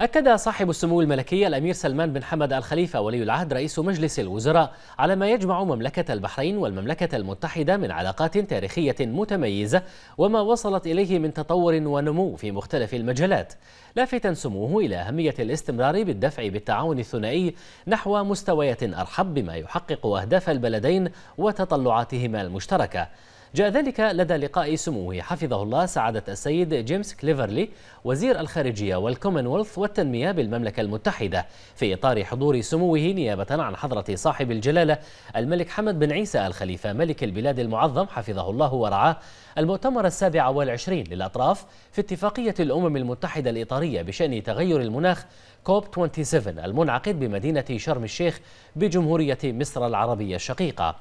أكد صاحب السمو الملكي الأمير سلمان بن حمد الخليفة ولي العهد رئيس مجلس الوزراء على ما يجمع مملكة البحرين والمملكة المتحدة من علاقات تاريخية متميزة وما وصلت إليه من تطور ونمو في مختلف المجالات لافتا سموه إلى أهمية الاستمرار بالدفع بالتعاون الثنائي نحو مستويات أرحب بما يحقق أهداف البلدين وتطلعاتهما المشتركة جاء ذلك لدى لقاء سموه حفظه الله سعادة السيد جيمس كليفرلي وزير الخارجية والكومنولث والتنمية بالمملكة المتحدة في إطار حضور سموه نيابة عن حضرة صاحب الجلالة الملك حمد بن عيسى الخليفة ملك البلاد المعظم حفظه الله ورعاه المؤتمر السابع والعشرين للأطراف في اتفاقية الأمم المتحدة الإطارية بشأن تغير المناخ كوب 27 المنعقد بمدينة شرم الشيخ بجمهورية مصر العربية الشقيقة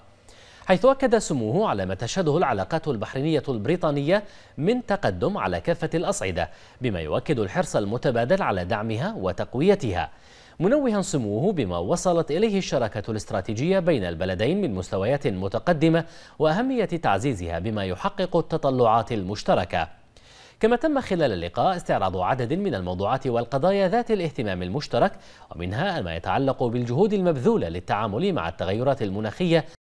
حيث أكد سموه على ما تشهده العلاقات البحرينية البريطانية من تقدم على كافة الأصعدة بما يؤكد الحرص المتبادل على دعمها وتقويتها منوها سموه بما وصلت إليه الشراكة الاستراتيجية بين البلدين من مستويات متقدمة وأهمية تعزيزها بما يحقق التطلعات المشتركة كما تم خلال اللقاء استعراض عدد من الموضوعات والقضايا ذات الاهتمام المشترك ومنها ما يتعلق بالجهود المبذولة للتعامل مع التغيرات المناخية